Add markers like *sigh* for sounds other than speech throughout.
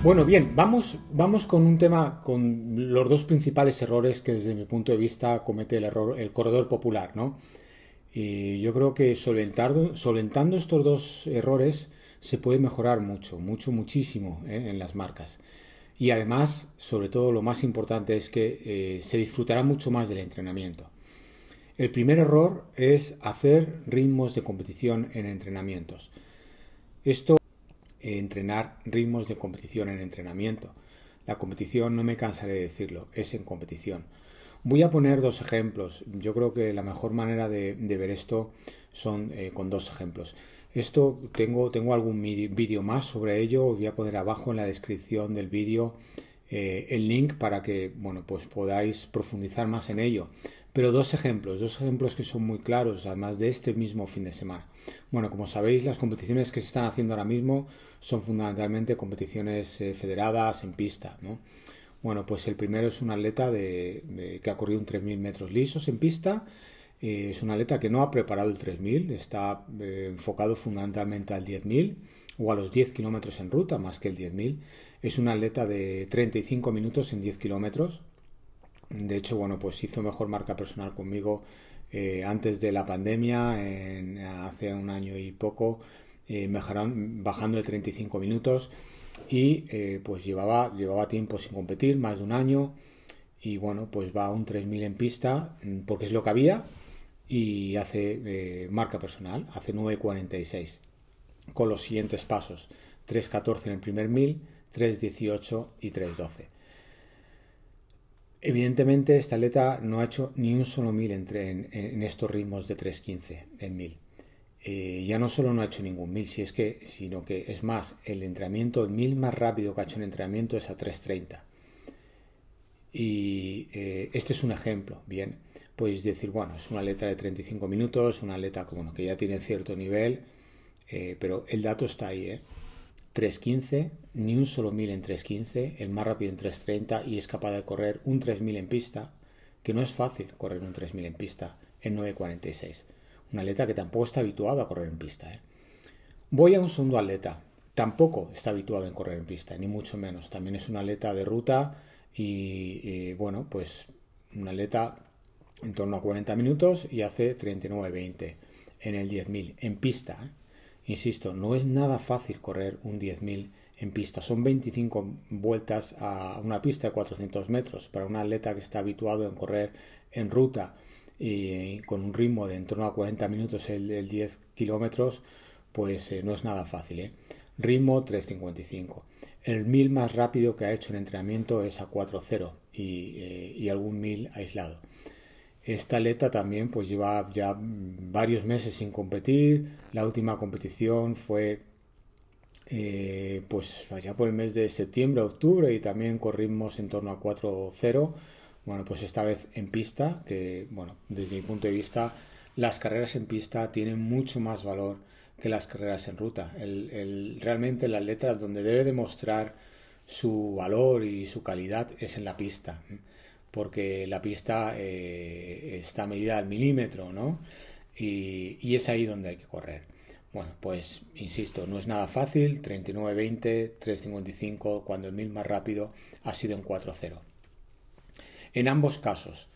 Bueno, bien, vamos, vamos con un tema, con los dos principales errores que desde mi punto de vista comete el error, el corredor popular, ¿no? Y yo creo que solventando estos dos errores se puede mejorar mucho, mucho, muchísimo ¿eh? en las marcas. Y además, sobre todo, lo más importante es que eh, se disfrutará mucho más del entrenamiento. El primer error es hacer ritmos de competición en entrenamientos. Esto eh, entrenar ritmos de competición en entrenamiento. La competición, no me cansaré de decirlo, es en competición. Voy a poner dos ejemplos. Yo creo que la mejor manera de, ver esto son eh, con dos ejemplos. Esto tengo, tengo algún vídeo más sobre ello. Os voy a poner abajo en la descripción del vídeo eh, el link para que bueno, pues podáis profundizar más en ello. Pero dos ejemplos, dos ejemplos que son muy claros, además de este mismo fin de semana. Bueno, como sabéis, las competiciones que se están haciendo ahora mismo son fundamentalmente competiciones eh, federadas en pista, Bueno, pues el primero es un atleta que ha corrido un 3.000 metros lisos en pista. Eh, es un atleta que no ha preparado el 3.000, está eh, enfocado fundamentalmente al 10.000 o a los 10 kilómetros en ruta, más que el 10.000. Es un atleta de 35 minutos en 10 kilómetros, de hecho, bueno, pues hizo mejor marca personal conmigo eh, antes de la pandemia, hace un año y poco, eh, bajando de 35 minutos y eh, pues llevaba, llevaba tiempo sin competir, más de un año, y bueno, pues va a un 3000 en pista, mm, porque es lo que había, y hace marca personal, hace 9.46, con los siguientes pasos, 3.14 en el primer 1000, 3.18 y 3.12. Evidentemente, esta aleta no ha hecho ni un solo mil entre, en, estos ritmos de 3.15 en mil. Eh, ya no solo no ha hecho ningún mil, si es que, sino que es más, el entrenamiento, el mil más rápido que ha hecho en entrenamiento es a 3.30. Y eh, este es un ejemplo, bien. Podéis decir, bueno, es una letra de 35 minutos, una letra bueno, que ya tiene cierto nivel, eh, pero el dato está ahí, ¿eh? 3.15, ni un solo 1000 en 3.15, el más rápido en 3.30 y es capaz de correr un 3.000 en pista, que no es fácil correr un 3.000 en pista en 9.46. Una atleta que tampoco está habituado a correr en pista. ¿eh? Voy a un segundo atleta, tampoco está habituado en correr en pista, ni mucho menos. También es una atleta de ruta y, bueno, pues una atleta en torno a 40 minutos y hace 39.20 en el 10.000 en pista. ¿eh? Insisto, no es nada fácil correr un 10.000 en pista. Son 25 vueltas a una pista de 400 metros para un atleta que está habituado en correr en ruta y eh, con un ritmo de en torno a 40 minutos el, 10 kilómetros, pues eh, no es nada fácil. ¿eh? Ritmo 355. El 1000 más rápido que ha hecho en entrenamiento es a 4.0 y, y algún 1000 aislado. Esta letra también pues lleva ya varios meses sin competir. La última competición fue eh, pues allá por el mes de septiembre, octubre y también corrimos en torno a 4-0. Bueno, pues esta vez en pista, que bueno, desde mi punto de vista las carreras en pista tienen mucho más valor que las carreras en ruta. realmente la letra donde debe demostrar su valor y su calidad es en la pista porque la pista eh, está medida al milímetro, ¿no? Y, es ahí donde hay que correr. Bueno, pues insisto, no es nada fácil, 39-20, 3.55, cuando el mil más rápido ha sido en 4.0. En ambos casos,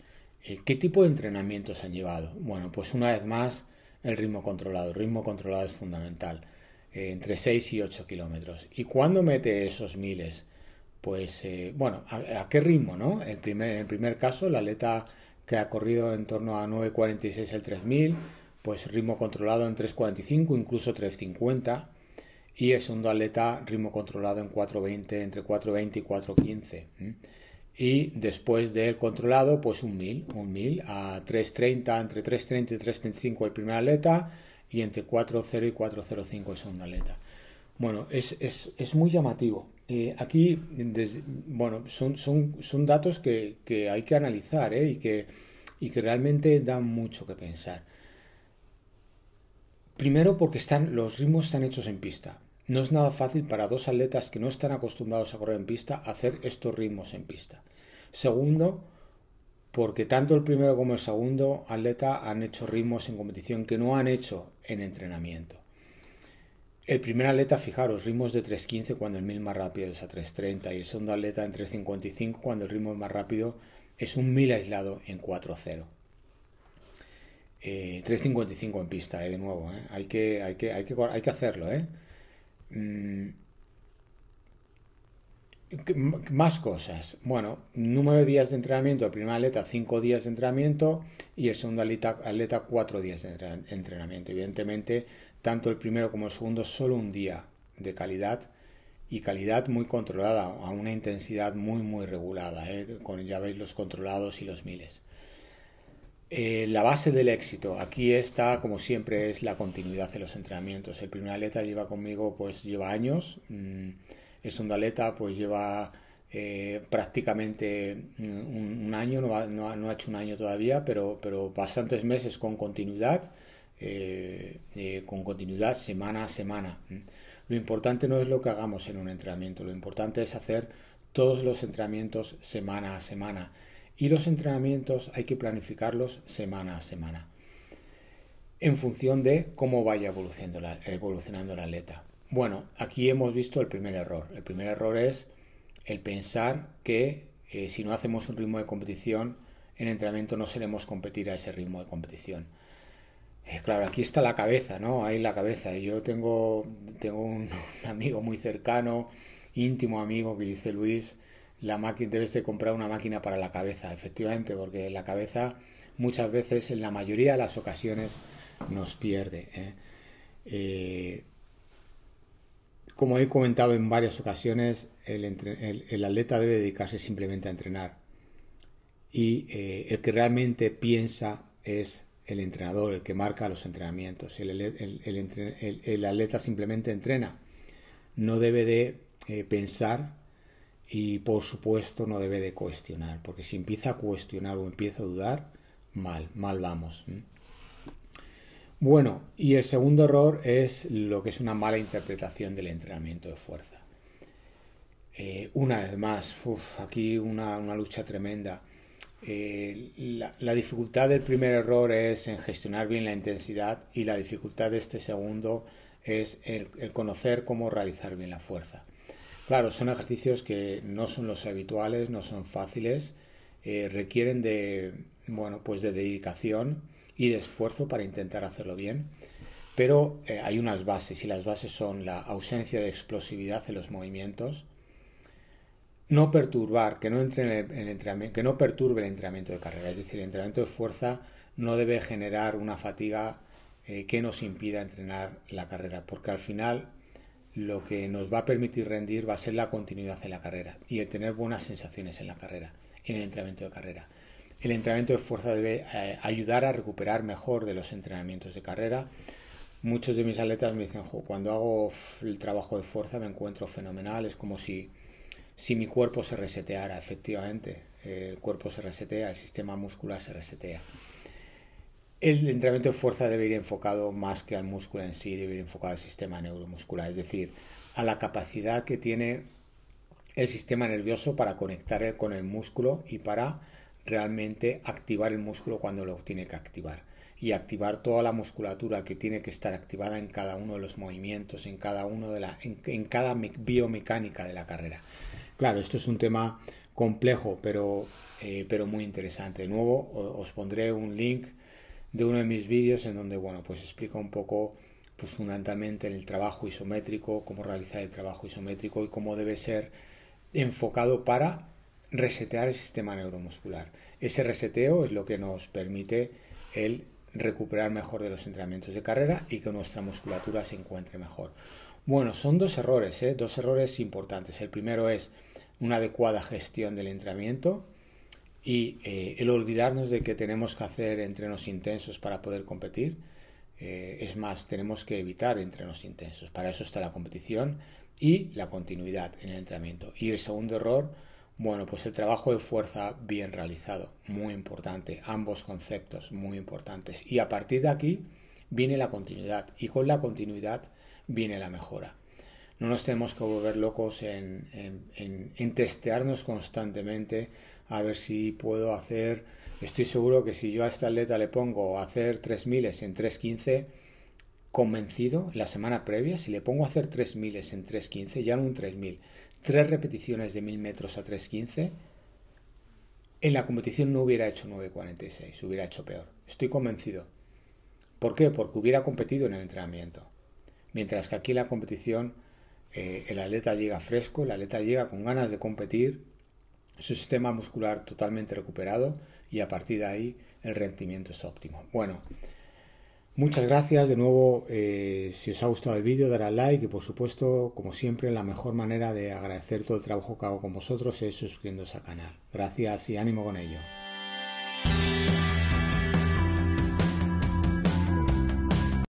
eh, ¿qué tipo de entrenamientos han llevado? Bueno, pues una vez más, el ritmo controlado. El ritmo controlado es fundamental, eh, entre 6 y 8 kilómetros. ¿Y cuándo mete esos miles? pues eh, bueno, a, qué ritmo, ¿no? en el primer caso, la aleta que ha corrido en torno a 9.46 el 3000, pues ritmo controlado en 3.45, incluso 3.50, y el segundo atleta ritmo controlado en 4.20, entre 4.20 y 4.15. Y después del controlado, pues un 1000, un 1000 a 3.30, entre 3.30 y 3.35 el primer atleta, y entre 4.0 y 4.05 el segundo atleta. Bueno, es muy llamativo eh, aquí, bueno, son, datos que, hay que analizar eh, y, que, realmente dan mucho que pensar. Primero porque los ritmos están hechos en pista. No es nada fácil para dos atletas que no están acostumbrados a correr en pista hacer estos ritmos en pista. Segundo, porque tanto el primero como el segundo atleta han hecho ritmos en competición que no han hecho en entrenamiento. El primer aleta, fijaros, ritmos de 3.15 cuando el mil más rápido es a 3.30 y el segundo aleta en 3.55 cuando el ritmo más rápido es un mil aislado en 4.0. Eh, 3.55 en pista, eh, de nuevo, eh. hay, que, hay, que, hay, que, hacerlo. Eh. Mm, más cosas. Bueno, número de días de entrenamiento, el primer aleta 5 días de entrenamiento y el segundo atleta, 4 días de entrenamiento. Evidentemente tanto el primero como el segundo solo un día de calidad y calidad muy controlada, a una intensidad muy muy regulada, ¿eh? con ya veis los controlados y los miles. Eh, la base del éxito, aquí está como siempre es la continuidad de los entrenamientos. El primer atleta lleva conmigo pues lleva años, mm, el segundo atleta pues lleva eh, prácticamente mm, un, año, no ha, hecho un año todavía, pero, pero bastantes meses con continuidad eh, eh, con continuidad semana a semana. Lo importante no es lo que hagamos en un entrenamiento, lo importante es hacer todos los entrenamientos semana a semana. Y los entrenamientos hay que planificarlos semana a semana, en función de cómo vaya evolucionando, la, el atleta. Bueno, aquí hemos visto el primer error. El primer error es el pensar que eh, si no hacemos un ritmo de competición, en entrenamiento no seremos competir a ese ritmo de competición claro, aquí está la cabeza, ¿no? Ahí la cabeza. Yo tengo, tengo *laughs* un, amigo muy cercano, íntimo amigo, que dice Luis, la máquina, debes de comprar una máquina para la cabeza, efectivamente, porque la cabeza muchas veces, en la mayoría de las ocasiones, nos pierde. ¿eh? Eh, como he comentado en varias ocasiones, el, atleta debe dedicarse simplemente a entrenar. Y eh, el que realmente piensa es el entrenador el que marca los entrenamientos. El, atleta simplemente entrena. No debe de eh, pensar y por supuesto no debe de cuestionar, porque si empieza a cuestionar o empieza a dudar, mal, mal vamos. Bueno, y el segundo error es lo que es una mala interpretación del entrenamiento de fuerza. Eh, una vez más, aquí una lucha tremenda. Eh, la, dificultad del primer error es en gestionar bien la intensidad y la dificultad de este segundo es el, conocer cómo realizar bien la fuerza. Claro, son ejercicios que no son los habituales, no son fáciles, eh, requieren de, bueno, pues de dedicación y de esfuerzo para intentar hacerlo bien, pero eh, hay unas bases y las bases son la ausencia de explosividad en los movimientos, no perturbar, que no, entre en el, entrenamiento, que no perturbe el entrenamiento de carrera. Es decir, el entrenamiento de fuerza no debe generar una fatiga eh, que nos impida entrenar la carrera, porque al final lo que nos va a permitir rendir va a ser la continuidad en la carrera y el tener buenas sensaciones en la carrera, en el entrenamiento de carrera. El entrenamiento de fuerza debe eh, ayudar a recuperar mejor de los entrenamientos de carrera. Muchos de mis atletas me dicen, cuando hago el trabajo de fuerza me encuentro fenomenal, es como si si mi cuerpo se reseteara, efectivamente. El cuerpo se resetea, el sistema muscular se resetea. El entrenamiento de fuerza debe ir enfocado más que al músculo en sí, debe ir enfocado al sistema neuromuscular, es decir, a la capacidad que tiene el sistema nervioso para conectar con el músculo y para realmente activar el músculo cuando lo tiene que activar y activar toda la musculatura que tiene que estar activada en cada uno de los movimientos, en cada uno en cada biomecánica de la carrera. Claro, esto es un tema complejo, pero, eh, pero muy interesante. De nuevo, os pondré un link de uno de mis vídeos en donde, bueno, pues explica un poco pues fundamentalmente el trabajo isométrico, cómo realizar el trabajo isométrico y cómo debe ser enfocado para resetear el sistema neuromuscular. Ese reseteo es lo que nos permite el recuperar mejor de los entrenamientos de carrera y que nuestra musculatura se encuentre mejor. Bueno, son dos errores, ¿eh? dos errores importantes. El primero es una adecuada gestión del entrenamiento y eh, el olvidarnos de que tenemos que hacer entrenos intensos para poder competir. Eh, es más, tenemos que evitar entrenos intensos. Para eso está la competición y la continuidad en el entrenamiento. Y el segundo error, bueno, pues el trabajo de fuerza bien realizado, muy importante, ambos conceptos muy importantes. Y a partir de aquí viene la continuidad y con la continuidad viene la mejora no nos tenemos que volver locos en, testearnos constantemente a ver si puedo hacer. Estoy seguro que si yo a esta atleta le pongo a hacer 3000 en 315, convencido, la semana previa, si le pongo a hacer 3000 en 315, ya no un 3000, tres repeticiones de 1000 metros a 315, en la competición no hubiera hecho 946, hubiera hecho peor. Estoy convencido. ¿Por qué? Porque hubiera competido en el entrenamiento. Mientras que aquí la competición eh, el atleta llega fresco, el atleta llega con ganas de competir, su sistema muscular totalmente recuperado y a partir de ahí el rendimiento es óptimo. Bueno, muchas gracias de nuevo. Eh, si os ha gustado el vídeo, dar al like y por supuesto, como siempre, la mejor manera de agradecer todo el trabajo que hago con vosotros es suscribiéndose al canal. Gracias y ánimo con ello.